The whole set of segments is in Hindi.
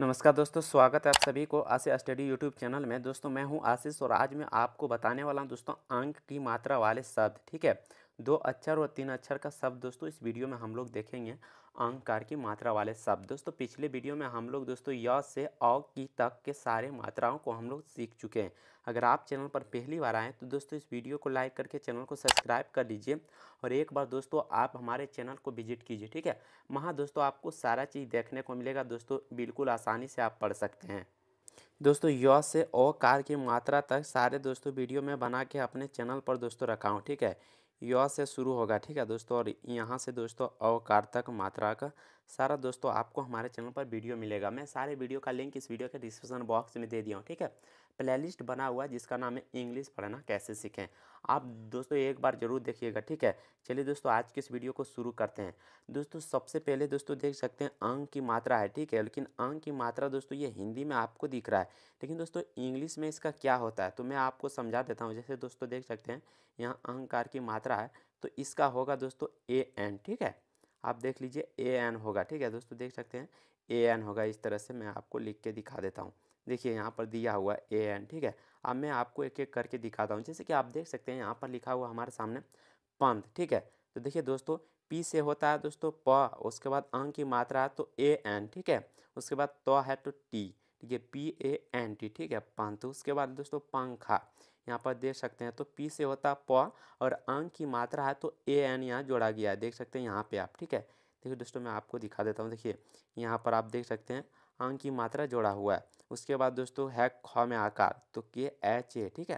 नमस्कार दोस्तों स्वागत है आप सभी को आशीष स्टडी यूट्यूब चैनल में दोस्तों मैं हूं आशीष और आज मैं आपको बताने वाला हूं दोस्तों अंक की मात्रा वाले शब्द ठीक है दो अक्षर और तीन अक्षर का शब्द दोस्तों इस वीडियो में हम लोग देखेंगे अंकार की मात्रा वाले शब्द दोस्तों पिछले वीडियो में हम लोग दोस्तों य से अ की तक के सारे मात्राओं को हम लोग सीख चुके हैं अगर आप चैनल पर पहली बार आएँ तो दोस्तों इस वीडियो को लाइक करके चैनल को सब्सक्राइब कर लीजिए और एक बार दोस्तों आप हमारे चैनल को विजिट कीजिए ठीक है वहाँ दोस्तों आपको सारा चीज़ देखने को मिलेगा दोस्तों बिल्कुल आसानी से आप पढ़ सकते हैं दोस्तों य से ओ कार की मात्रा तक सारे दोस्तों वीडियो में बना के अपने चैनल पर दोस्तों रखा हूँ ठीक है य से शुरू होगा ठीक है दोस्तों और यहाँ से दोस्तों अवकार तक मात्रा का सारा दोस्तों आपको हमारे चैनल पर वीडियो मिलेगा मैं सारे वीडियो का लिंक इस वीडियो के डिस्क्रिप्शन बॉक्स में दे दिया हूँ ठीक है प्लेलिस्ट बना हुआ है जिसका नाम है इंग्लिश पढ़ना कैसे सीखें आप दोस्तों एक बार ज़रूर देखिएगा ठीक है चलिए दोस्तों आज के इस वीडियो को शुरू करते हैं दोस्तों सबसे पहले दोस्तों देख सकते हैं अंक की मात्रा है ठीक है लेकिन अंक की मात्रा दोस्तों ये हिंदी में आपको दिख रहा है लेकिन दोस्तों इंग्लिश में इसका क्या होता है तो मैं आपको समझा देता हूँ जैसे दोस्तों देख सकते हैं यहाँ अंकार की मात्रा है तो इसका होगा दोस्तों ए एन ठीक है आप देख लीजिए ए एन होगा ठीक है दोस्तों देख सकते हैं ए एन होगा इस तरह से मैं आपको लिख के दिखा देता हूँ देखिए यहाँ पर दिया हुआ ए एन ठीक है अब मैं आपको एक एक करके दिखाता हूँ जैसे कि आप देख सकते हैं यहाँ पर लिखा हुआ हमारे सामने पंथ ठीक है तो देखिए दोस्तों पी से होता है दोस्तों प उसके बाद अंग की मात्रा तो ए एन ठीक है उसके बाद त तो है तो टी ठीक है पी ए एन टी ठीक है पंथ उसके बाद दोस्तों पंखा यहाँ पर देख सकते हैं तो पी से होता प और अंग की मात्रा है तो ए एन यहाँ जोड़ा गया है देख सकते हैं यहाँ पे आप ठीक है देखिए दोस्तों मैं आपको दिखा देता हूँ देखिए यहाँ पर आप देख सकते हैं अंक हाँ, की मात्रा जोड़ा हुआ है उसके बाद दोस्तों है ख में आकार तो के एच ए ठीक है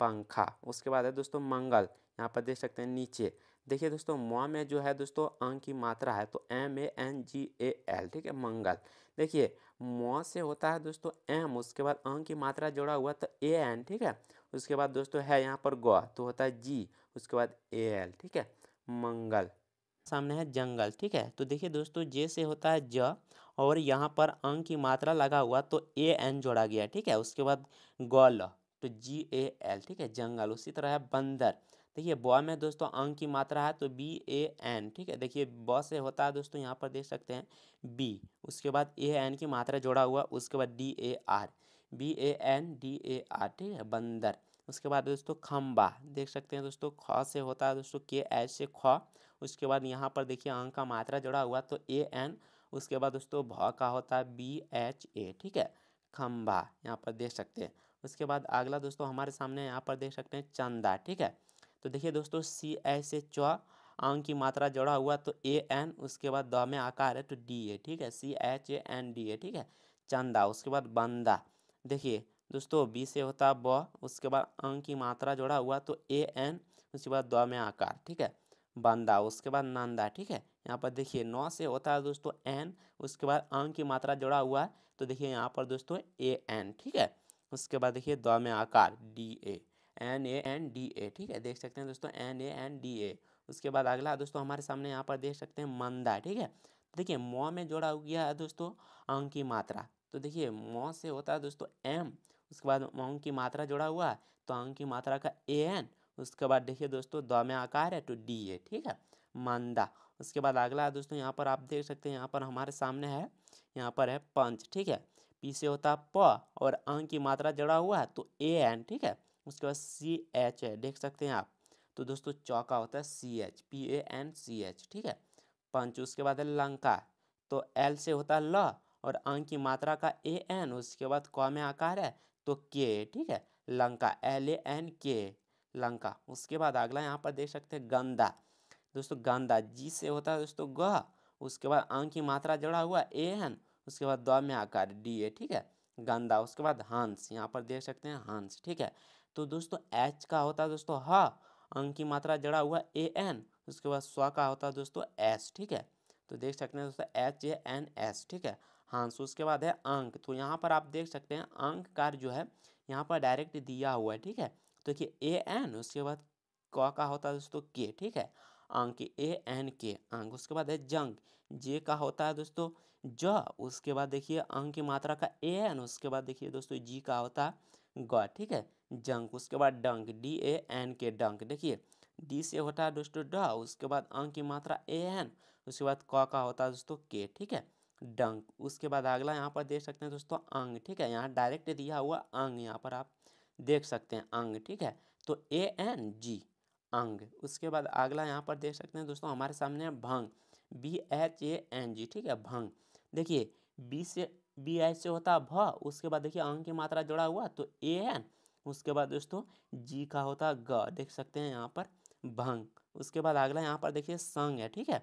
पंखा उसके बाद है दोस्तों मंगल यहाँ पर देख सकते हैं नीचे देखिए दोस्तों म में जो है दोस्तों अंक की मात्रा है तो M A N G A L ठीक है मंगल देखिए म से होता है दोस्तों एम उसके बाद अंक की मात्रा जोड़ा हुआ तो ए एन ठीक है उसके बाद दोस्तों है यहाँ पर ग तो होता है जी उसके बाद ए एल ठीक है मंगल सामने है जंगल ठीक है तो देखिए दोस्तों जे से होता है ज और यहाँ पर अंग की मात्रा लगा हुआ तो ए एन जोड़ा गया ठीक है उसके बाद गल तो जी ए एल ठीक है जंगल उसी तरह है बंदर देखिए ब में दोस्तों अंग की मात्रा है तो बी ए एन ठीक है देखिए ब से होता है दोस्तों यहाँ पर देख सकते हैं बी उसके बाद ए एन की मात्रा जोड़ा हुआ उसके बाद D A R B A N D A R ठीक है बंदर उसके बाद दोस्तों खम्बा देख सकते हैं दोस्तों ख से होता है दोस्तों के एच से ख उसके बाद यहाँ पर देखिए अंक का मात्रा जुड़ा हुआ तो ए एन उसके बाद दोस्तों भ का होता है बी एच ए ठीक है खम्भा यहाँ पर देख सकते हैं उसके बाद अगला दोस्तों हमारे सामने यहाँ पर देख सकते हैं चंदा ठीक है तो देखिए दोस्तों सी एस ए च अंक की मात्रा जोड़ा हुआ तो ए एन उसके बाद द में आकार है तो डी ए ठीक है C H A N D A ठीक है चंदा उसके बाद बंदा देखिए दोस्तों बी से होता है ब उसके बाद अंक की मात्रा जोड़ा हुआ तो ए एन उसके बाद द में आकार ठीक है बंदा उसके बाद नंदा ठीक है यहाँ पर देखिए नौ से होता है दोस्तों एन उसके बाद अंग की मात्रा जुड़ा हुआ है तो देखिए यहाँ पर दोस्तों ए एन ठीक है उसके बाद देखिए द में आकार D A N A N D A ठीक है देख सकते हैं दोस्तों N A N D A उसके बाद अगला दोस्तों हमारे सामने यहाँ पर देख सकते हैं मंदा ठीक है तो देखिए म में जोड़ा गया है दोस्तों अंग की मात्रा तो देखिए म से होता है दोस्तों एम उसके बाद अंग की मात्रा जोड़ा हुआ है तो अंग की मात्रा का ए एन उसके बाद देखिए दोस्तों द में आकार है टू तो डी ए ठीक है मंदा उसके बाद अगला है दोस्तों यहाँ पर आप देख सकते हैं यहाँ पर हमारे सामने है यहाँ पर है पंच ठीक है पी से होता है प और अंग की मात्रा जड़ा हुआ है तो ए एन ठीक है उसके बाद सी एच है देख सकते हैं आप तो दोस्तों चौका होता है C H P A N C H ठीक है पंच उसके बाद है लंका तो एल से होता है ल और अंग की मात्रा का ए एन उसके बाद क में आकार है तो के ठीक है लंका एल ए एन के लंका उसके बाद अगला यहाँ पर देख सकते हैं गंदा दोस्तों गंदा जी से होता है दोस्तों ग उसके बाद अंग की मात्रा जड़ा हुआ ए एन उसके बाद द में आकार डी ए ठीक है गंदा उसके बाद हंस यहाँ पर देख सकते हैं हंस ठीक है तो दोस्तों एच का होता है दोस्तों ह अंग की मात्रा जड़ा हुआ ए एन उसके बाद स्व का होता है दोस्तों एस ठीक है तो देख सकते हैं दोस्तों एच ए एन एस ठीक है हंस उसके बाद है अंक तो यहाँ पर आप देख सकते हैं अंक कार जो है यहाँ पर डायरेक्ट दिया हुआ है ठीक है तो देखिए ए एन उसके बाद क का होता है दोस्तों के ठीक है अंक ए एन के अंक उसके बाद है जंग जे का होता है दोस्तों ज उसके बाद देखिए अंक की मात्रा का ए एन उसके बाद देखिए दोस्तों जी का होता है ग ठीक है जंक उसके बाद डंक डी ए एन के डंक देखिए डी से होता है दोस्तों ड उसके बाद अंक की मात्रा ए एन उसके बाद क का होता है दोस्तों के ठीक है डंक उसके बाद अगला यहाँ पर देख सकते हैं दोस्तों अंग ठीक है यहाँ डायरेक्ट दिया हुआ अंग यहाँ पर आप देख सकते हैं अंग ठीक है तो ए एन जी अंग उसके बाद अगला यहाँ पर देख सकते हैं दोस्तों हमारे सामने है भंग B H A N G ठीक है भंग देखिए बी से बी एच से होता भ उसके बाद देखिए अंग की मात्रा जोड़ा हुआ तो ए एन उसके बाद दोस्तों जी का होता ग देख सकते हैं यहाँ पर भंग उसके बाद अगला यहाँ पर देखिए संग है ठीक है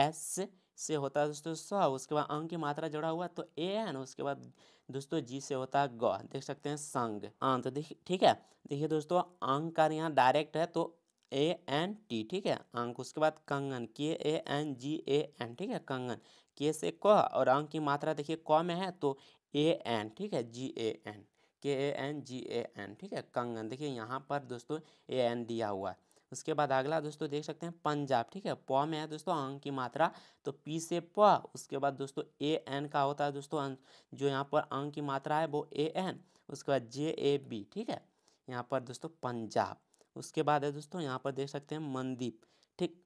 एस से होता है दोस्तों स उसके बाद अंग की मात्रा जुड़ा हुआ तो ए एन उसके बाद दोस्तों जी से होता है ग देख सकते हैं संग तो देखिए ठीक है देखिए दोस्तों अंग का यहाँ डायरेक्ट है तो ए एन टी ठीक है अंक उसके बाद कंगन के A N G A N ठीक है कंगन के से क और अंक की मात्रा देखिए क में है तो ए एन ठीक है जी ए एन के A N G A N ठीक है कंगन देखिए यहाँ पर दोस्तों ए एन दिया हुआ है उसके बाद अगला दोस्तों देख सकते हैं पंजाब ठीक है प में है दोस्तों अंग की मात्रा तो पी से प उसके बाद दोस्तों ए एन का होता है दोस्तों जो यहाँ पर अंग की मात्रा है वो ए एन उसके बाद जे ए बी ठीक है यहाँ पर दोस्तों पंजाब उसके बाद है दोस्तों यहाँ पर देख सकते हैं मनदीप ठीक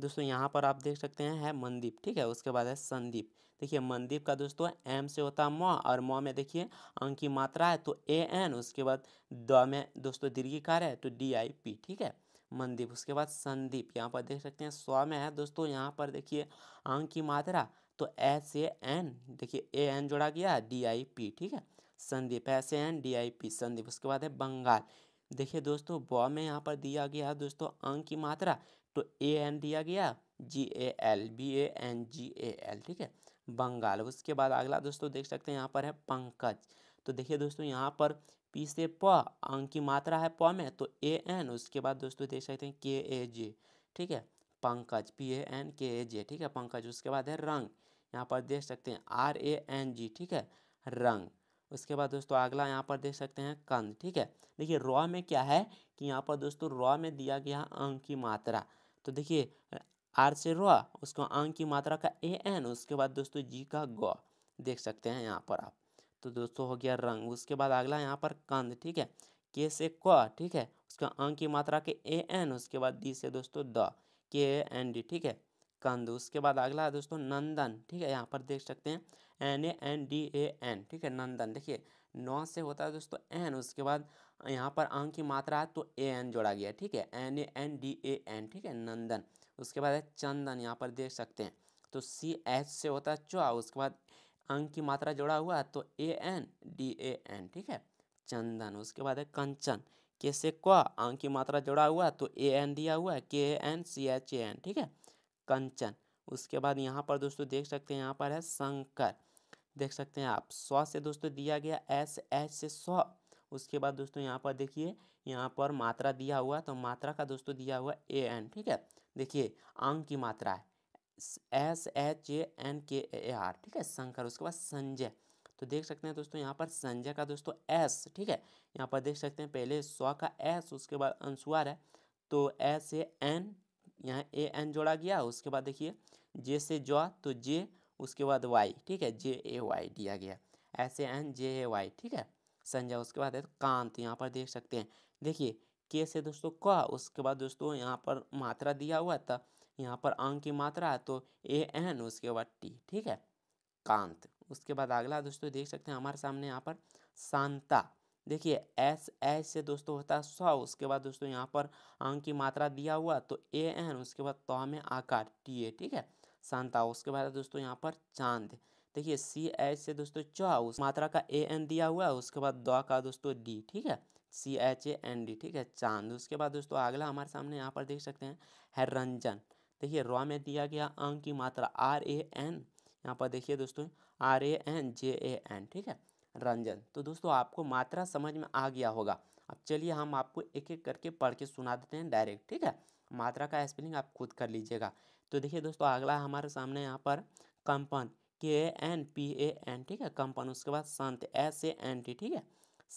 दोस्तों यहाँ पर आप देख सकते हैं है मनदीप ठीक है उसके बाद है संदीप देखिए मनदीप का दोस्तों एम से होता है म और म में देखिए अंक की मात्रा है तो ए एन उसके बाद द में दोस्तों दीर्घिकार है तो डी आई पी ठीक है मनदीप उसके बाद संदीप यहाँ पर देख सकते हैं स्व में है दोस्तों यहाँ पर देखिए अंक की मात्रा तो एस ए एन देखिए ए एन जोड़ा गया डी आई पी ठीक है Sandip S A N D I P Sandip उसके बाद है बंगाल देखिए दोस्तों ब में यहाँ पर दिया गया है दोस्तों अंक की मात्रा तो ए एन दिया गया G A L B A N G A L ठीक है बंगाल उसके बाद अगला दोस्तों देख सकते हैं यहाँ पर है पंकज तो देखिए दोस्तों यहाँ पर पी से प अंक की मात्रा है प में तो ए एन उसके बाद दोस्तों देख सकते हैं के ए जे ठीक है पंकज पी ए एन के ए जे ठीक है पंकज उसके बाद है रंग यहाँ पर देख सकते हैं आर ए एन जी ठीक है रंग उसके बाद दोस्तों अगला यहाँ पर देख सकते हैं कंद ठीक है देखिए रॉ में क्या है कि यहाँ पर दोस्तों रॉ में दिया गया अंक की मात्रा तो देखिए आर से रॉ उसको अंक की मात्रा का ए एन उसके बाद दोस्तों जी का ग देख सकते हैं यहाँ पर आप तो दोस्तों हो गया रंग उसके बाद अगला यहाँ पर कंद ठीक है के से क ठीक है उसका अंग की मात्रा के ए एन उसके बाद डी से दोस्तों द के ए एन डी ठीक है कंद उसके बाद अगला है दोस्तों नंदन ठीक है यहाँ पर देख सकते हैं N A N D A N ठीक है नंदन देखिए नौ से होता है दोस्तों एन उसके बाद यहाँ पर अंग की मात्रा है तो ए एन जोड़ा गया ठीक है N A N D A N ठीक है नंदन उसके बाद है चंदन यहाँ पर देख सकते हैं तो सी एच से होता है चौ उसके बाद अंक की मात्रा जोड़ा हुआ है तो A N D A N ठीक है चंदन उसके बाद है कंचन के से क्वा अंक की मात्रा जोड़ा हुआ है तो ए एन दिया हुआ है K A N C H A N ठीक है कंचन उसके बाद यहाँ पर दोस्तों देख सकते हैं यहाँ पर है शंकर देख सकते हैं आप सौ से दोस्तों दिया गया एस एच से सौ उसके बाद दोस्तों यहाँ पर देखिए यहाँ पर मात्रा दिया हुआ तो मात्रा का दोस्तों दिया हुआ ए एन ठीक है देखिए अंक की मात्रा है एस एच ए एन के ए आर ठीक है शंकर उसके बाद संजय तो देख सकते हैं दोस्तों यहाँ पर संजय का दोस्तों एस ठीक है यहाँ पर देख सकते हैं पहले सौ का एस उसके बाद अंशुआर है तो एस ए एन यहाँ ए एन जोड़ा गया उसके बाद देखिए जे से जॉ तो जे उसके बाद वाई ठीक है जे ए वाई दिया गया S A N J A Y ठीक है संजय उसके बाद है तो कांत यहाँ पर देख सकते हैं देखिए के से दोस्तों क उसके बाद दोस्तों यहाँ पर मात्रा दिया हुआ था यहाँ पर अंग की मात्रा है तो ए एन उसके बाद टी ठीक है कांत उसके बाद अगला दोस्तों देख सकते हैं हमारे सामने यहाँ पर शांता देखिए एस एस से दोस्तों होता है सौ उसके बाद दोस्तों यहाँ पर अंग की मात्रा दिया हुआ तो ए एन उसके बाद तो में आकार टी ए ठीक है शांता उसके बाद दोस्तों यहाँ पर चांद देखिए सी एच से दोस्तों च उस मात्रा का ए एन दिया हुआ है उसके बाद द का दोस्तों डी ठीक है C H A N D ठीक है चांद उसके बाद दोस्तों अगला हमारे सामने यहाँ पर देख सकते हैं है रंजन देखिए रॉ में दिया गया अंक की मात्रा आर ए एन यहाँ पर देखिए दोस्तों R A N J A N ठीक है रंजन तो दोस्तों आपको मात्रा समझ में आ गया होगा अब चलिए हम आपको एक एक करके पढ़ के सुना देते हैं डायरेक्ट ठीक है मात्रा का स्पेलिंग आप खुद कर लीजिएगा तो देखिए दोस्तों अगला हमारे सामने यहाँ पर कंपन K A N P A N ठीक है कंपन उसके बाद संत एस ए एन टी ठीक है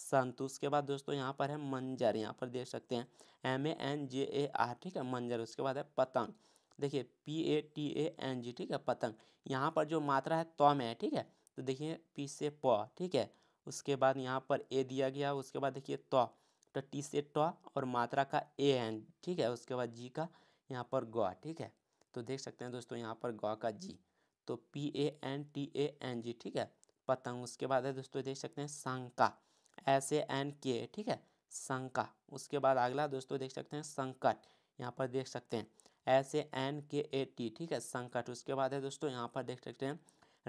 संत उसके बाद दोस्तों यहाँ पर है मंजर यहाँ पर देख सकते हैं M A N J A R ठीक है मंजर उसके बाद है पतंग देखिए P A T A N G ठीक है पतंग यहाँ पर जो मात्रा है तौ में है ठीक है तो देखिए पी से प ठीक है उसके बाद यहाँ पर ए दिया गया उसके बाद देखिए तौ तो टी से ट और मात्रा का ए एन ठीक है उसके बाद जी का यहाँ पर गौ ठीक है तो देख सकते हैं दोस्तों यहाँ पर गौ का जी तो P A N T A N G ठीक है पतंग उसके बाद है दोस्तों देख सकते हैं शंका एस ए एन के ठीक है शंका उसके बाद अगला दोस्तों देख सकते हैं संकट यहाँ पर देख सकते हैं एस ए एन के ए टी ठीक है संकट उसके बाद है दोस्तों यहाँ पर देख सकते हैं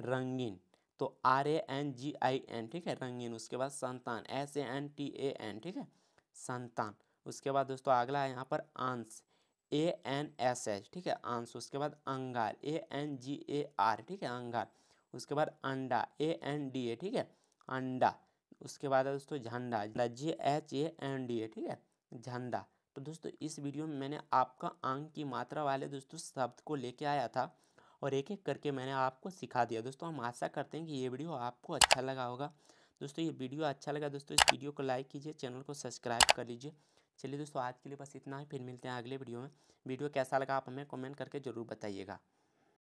रंगीन तो R A N G I N ठीक है रंगीन उसके बाद संतान S A N T A N ठीक है संतान उसके बाद दोस्तों अगला है यहाँ पर आंस ए एन एस एच ठीक है आंस उसके बाद अंगार ए एन जी ए आर ठीक है अंगार उसके बाद अंडा ए एन डी ए ठीक है अंडा उसके बाद है दोस्तों झंडा J H A N D A ठीक है झंडा तो दोस्तों इस वीडियो में मैंने आपका अंग की मात्रा वाले दोस्तों शब्द को लेके आया था और एक एक करके मैंने आपको सिखा दिया दोस्तों हम आशा करते हैं कि ये वीडियो आपको अच्छा लगा होगा दोस्तों ये वीडियो अच्छा लगा दोस्तों इस वीडियो को लाइक कीजिए चैनल को सब्सक्राइब कर लीजिए चलिए दोस्तों आज के लिए बस इतना ही फिर मिलते हैं अगले वीडियो में वीडियो कैसा लगा आप हमें कमेंट करके ज़रूर बताइएगा